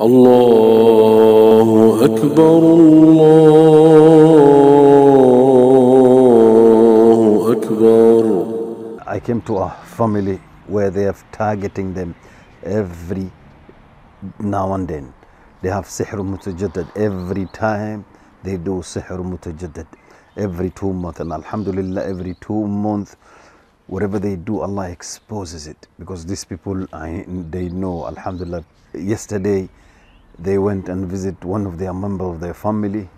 الله أكبر الله أكبر I came to a family where they are targeting them every now and then. They have sihr mutajaddad every time they do sihr mutajaddad every two months and alhamdulillah every two months whatever they do Allah exposes it because these people I, they know alhamdulillah yesterday they went and visit one of their member of their family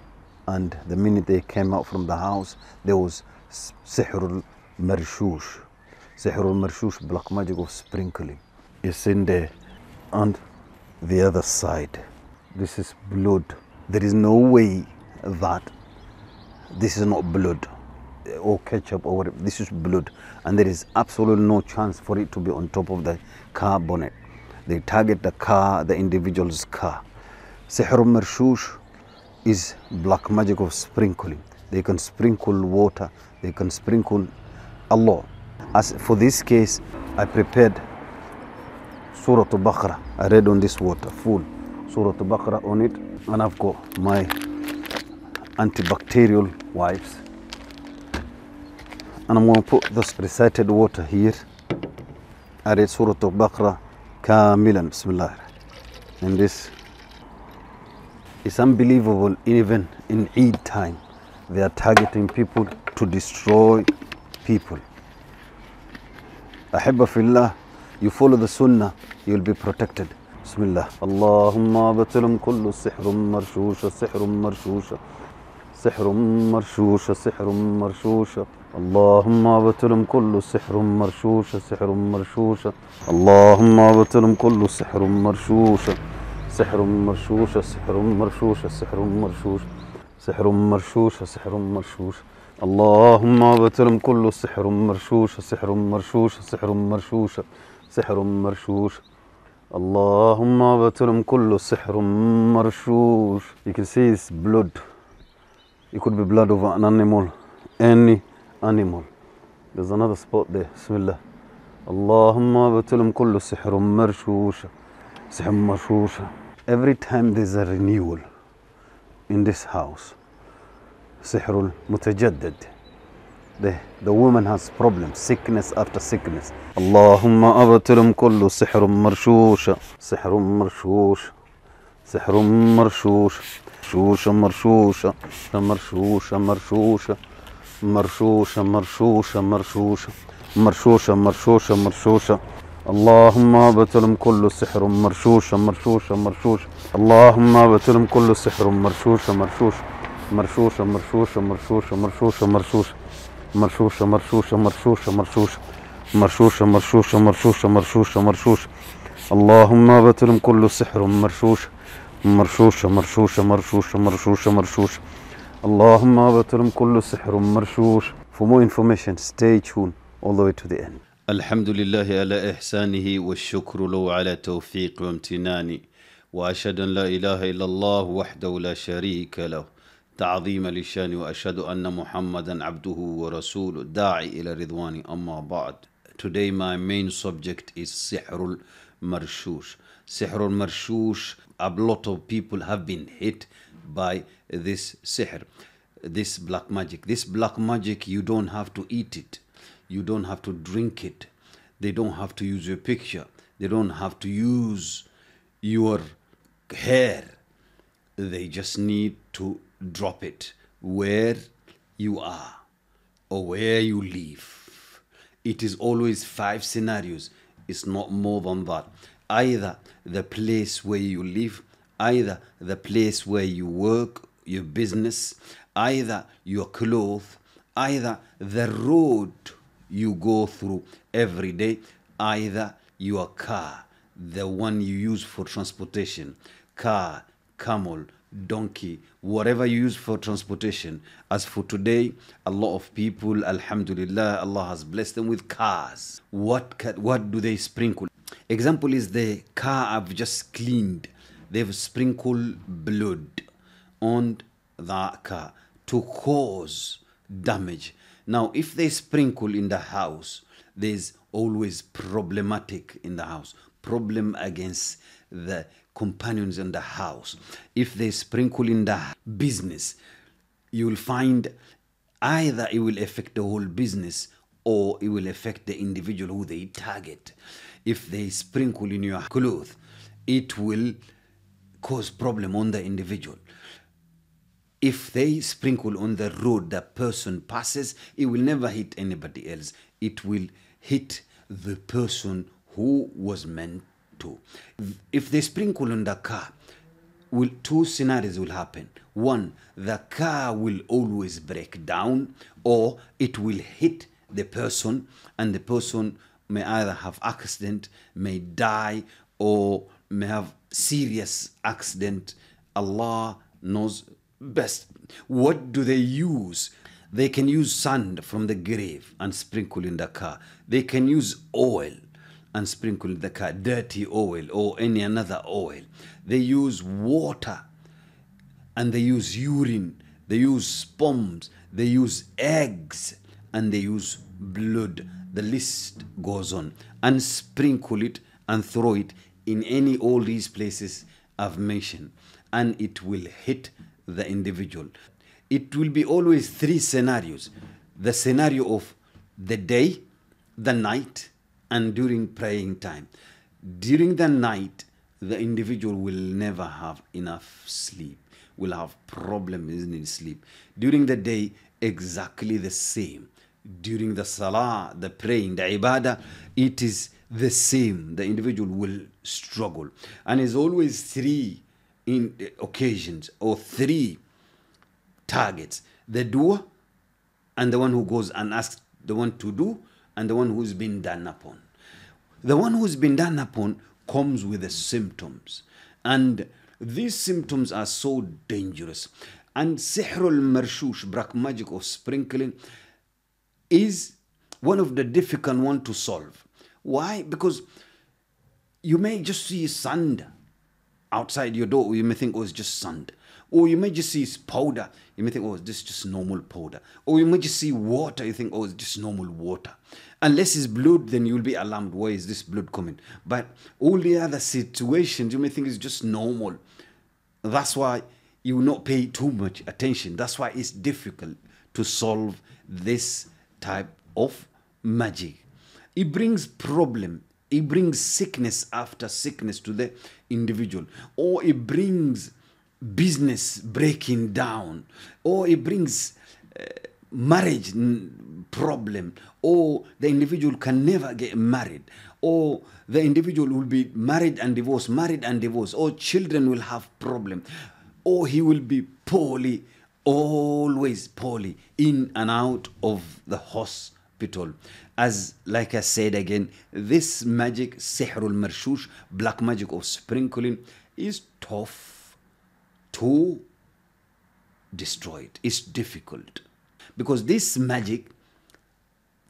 and the minute they came out from the house there was sihrul marshush sihrul marshush black magic of sprinkling is in there and the other side this is blood there is no way that this is not blood or ketchup or whatever this is blood and there is absolutely no chance for it to be on top of the car bonnet they target the car the individual's car Sihr is black magic of sprinkling. They can sprinkle water, they can sprinkle Allah. As for this case, I prepared Surah Baqarah. I read on this water, full Surah Baqarah on it, and I've got my antibacterial wipes. And I'm going to put this recited water here. I read Surah Baqarah, Kamilan, Bismillah. In this It's unbelievable, even in Eid time, they are targeting people to destroy people. أحب في الله, you follow the sunnah, you'll be protected. بسم الله اللهم بتلم كل سحر مرشوشة سحر مرشوشة سحر مرشوشة سحر مرشوشة اللهم بتلم كل سحر مرشوشة سحر مرشوشة اللهم بتلم كل سحر مرشوشة سحر مرشوش سحر مرشوش سحر مرشوش سحر مرشوش سحر مرشوش اللهم ابتلم كل سحر مرشوش سحر مرشوش سحر مرشوش سحر مرشوش اللهم ابتلم كل سحر مرشوش you can see it's blood it could be blood of an animal any animal there's another spot there بسم الله اللهم ابتلم كل سحر مرشوش سهم مشروش every time there's a renewal in this house سحر متجدد the, the woman has problems sickness after sickness اللهم أبترم كل سحر مرشوش سحر مرشوش سحر مرشوش مرشوش مرشوش مرشوش مرشوش مرشوش مرشوش مرشوش مرشوش مرشوش مرشوش اللهم بتلم كل سحر مرشوش مرشوش مرشوش اللهم بتلم كل سحر مرشوش مرشوش مرشوش مرشوش مرشوش مرشوش مرشوش مرشوش مرشوش مرشوش مرشوش مرشوش مرشوش مرشوش مرشوش مرشوش اللهم بتلم كل سحر مرشوش مرشوش مرشوش مرشوش مرشوش مرشوش اللهم بتلم كل سحر مرشوش For more information, stay tuned all the way to the end. الحمد لله على إحسانه والشكر له على توفيق وامتناني وأشهد أن لا إله إلا الله وحده لا شريك له تعظيم لشاني وأشهد أن محمدا عبده ورسوله داعي إلى رضواني أما بعد Today my main subject is سحر المرشوش سحر المرشوش A lot of people have been hit by this سحر This black magic This black magic you don't have to eat it You don't have to drink it. They don't have to use your picture. They don't have to use your hair. They just need to drop it where you are or where you live. It is always five scenarios. It's not more than that. Either the place where you live, either the place where you work, your business, either your clothes, either the road you go through every day, either your car, the one you use for transportation, car, camel, donkey, whatever you use for transportation. As for today, a lot of people, Alhamdulillah, Allah has blessed them with cars. What, what do they sprinkle? Example is the car I've just cleaned. They've sprinkled blood on the car to cause damage now, if they sprinkle in the house, there's always problematic in the house, problem against the companions in the house. If they sprinkle in the business, you will find either it will affect the whole business or it will affect the individual who they target. If they sprinkle in your clothes, it will cause problem on the individual if they sprinkle on the road the person passes, it will never hit anybody else. It will hit the person who was meant to. If they sprinkle on the car, will two scenarios will happen. One, the car will always break down, or it will hit the person, and the person may either have accident, may die, or may have serious accident. Allah knows best. What do they use? They can use sand from the grave and sprinkle in the car. They can use oil and sprinkle in the car, dirty oil or any another oil. They use water and they use urine. They use sperms. They use eggs and they use blood. The list goes on. And sprinkle it and throw it in any all these places I've mentioned. And it will hit the individual. It will be always three scenarios the scenario of the day, the night, and during praying time. During the night, the individual will never have enough sleep, will have problems in sleep. During the day, exactly the same. During the salah, the praying, the ibadah, it is the same. The individual will struggle. And is always three in occasions or three targets the doer and the one who goes and asks the one to do and the one who's been done upon the one who's been done upon comes with the symptoms and these symptoms are so dangerous and sihrul marshush black magic or sprinkling is one of the difficult one to solve why because you may just see thunder outside your door, you may think, oh, it's just sand. Or you may just see it's powder. You may think, oh, this is just normal powder. Or you may just see water. You think, oh, it's just normal water. Unless it's blood, then you'll be alarmed. Why is this blood coming? But all the other situations, you may think it's just normal. That's why you will not pay too much attention. That's why it's difficult to solve this type of magic. It brings problem it brings sickness after sickness to the individual, or it brings business breaking down, or it brings uh, marriage problem, or the individual can never get married, or the individual will be married and divorced, married and divorced, or children will have problem, or he will be poorly, always poorly, in and out of the hospital. as like I said again, this magic sihrul marshush, black magic of sprinkling, is tough to destroy it. It's difficult because this magic,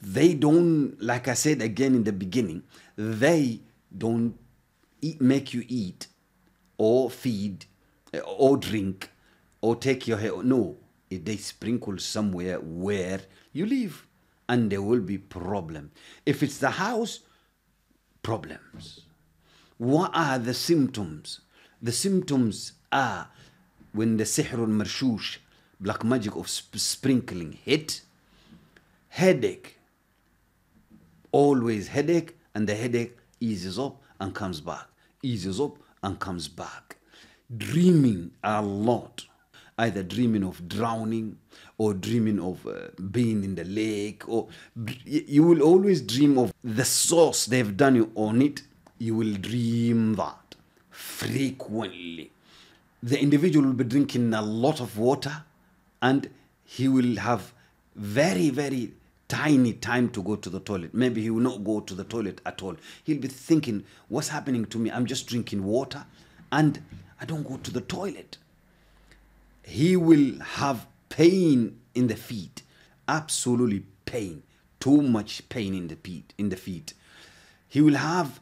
they don't like I said again in the beginning, they don't eat, make you eat or feed eh, or drink or take your hair. No, they sprinkle somewhere where you live and there will be problem. If it's the house, problems. What are the symptoms? The symptoms are when the sihr marshush, black magic of sp- sprinkling hit, headache, always headache, and the headache eases up and comes back, eases up and comes back. Dreaming a lot, either dreaming of drowning, or dreaming of uh, being in the lake or you will always dream of the source they've done you on it you will dream that frequently the individual will be drinking a lot of water and he will have very very tiny time to go to the toilet maybe he will not go to the toilet at all he'll be thinking what's happening to me i'm just drinking water and i don't go to the toilet he will have pain in the feet. Absolutely pain. Too much pain in the feet. In the feet, he will have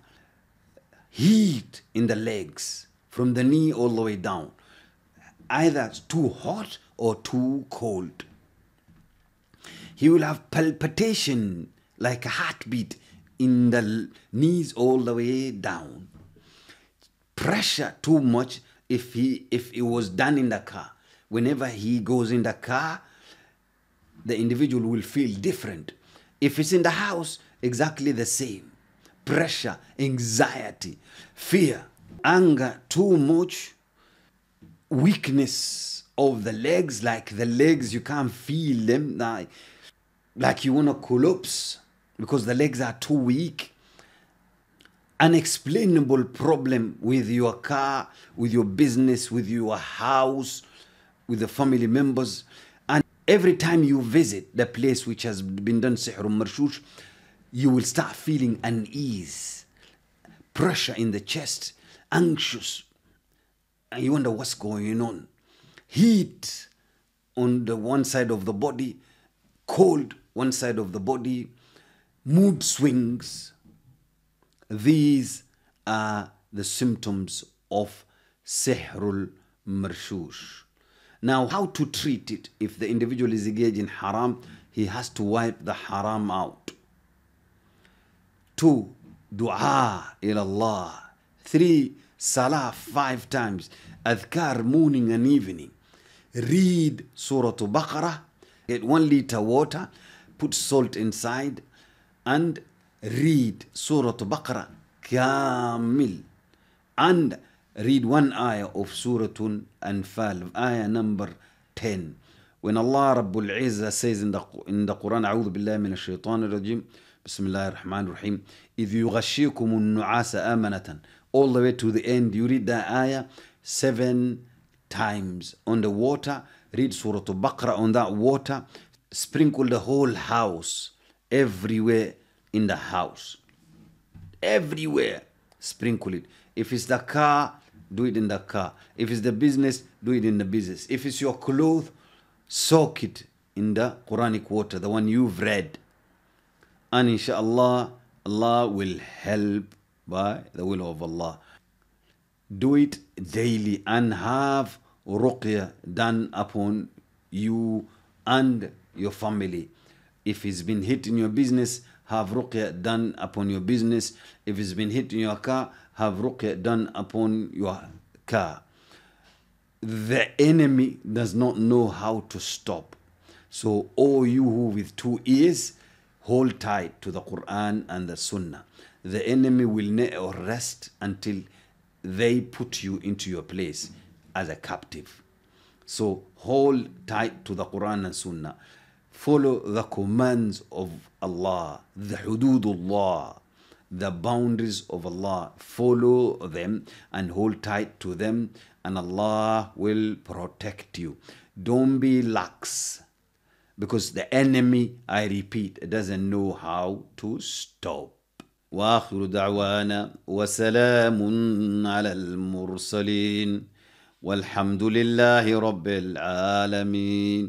heat in the legs from the knee all the way down. Either too hot or too cold. He will have palpitation like a heartbeat in the knees all the way down. Pressure too much if he if it was done in the car whenever he goes in the car, the individual will feel different. If it's in the house, exactly the same. Pressure, anxiety, fear, anger too much, weakness of the legs, like the legs, you can't feel them, like, like you want to collapse because the legs are too weak. Unexplainable problem with your car, with your business, with your house, with the family members. And every time you visit the place which has been done sihr marshush, you will start feeling unease, pressure in the chest, anxious, and you wonder what's going on. Heat on the one side of the body, cold one side of the body, mood swings. These are the symptoms of sihrul marshush. Now, how to treat it? If the individual is engaged in haram, he has to wipe the haram out. Two, dua ilallah. Three, salah five times. Adhkar morning and evening. Read Surah Baqarah. Get one liter water, put salt inside, and read Surah Baqarah Kamil. And read one ayah of Surah Anfal, ayah number 10. When Allah Rabbul Izzah says in the, in the Quran, أعوذ بالله الشيطان الرجيم بسم الله الرحمن الرحيم النعاس آمنة all the way to the end you read that ayah seven times on the water read Surah Baqarah on that water sprinkle the whole house everywhere in the house everywhere sprinkle it if it's the car do it in the car. If it's the business, do it in the business. If it's your clothes, soak it in the Quranic water, the one you've read. And inshallah, Allah will help by the will of Allah. Do it daily and have ruqya done upon you and your family. If it's been hit in your business, have ruqya done upon your business. If it's been hit in your car, have ruqya done upon your car. The enemy does not know how to stop. So, all you who with two ears, hold tight to the Quran and the Sunnah. The enemy will never rest until they put you into your place as a captive. So, hold tight to the Quran and Sunnah. Follow the commands of Allah, the hududullah the boundaries of Allah. Follow them and hold tight to them, and Allah will protect you. Don't be lax because the enemy, I repeat, doesn't know how to stop. واخر دعوانا وسلام على المرسلين والحمد لله رب العالمين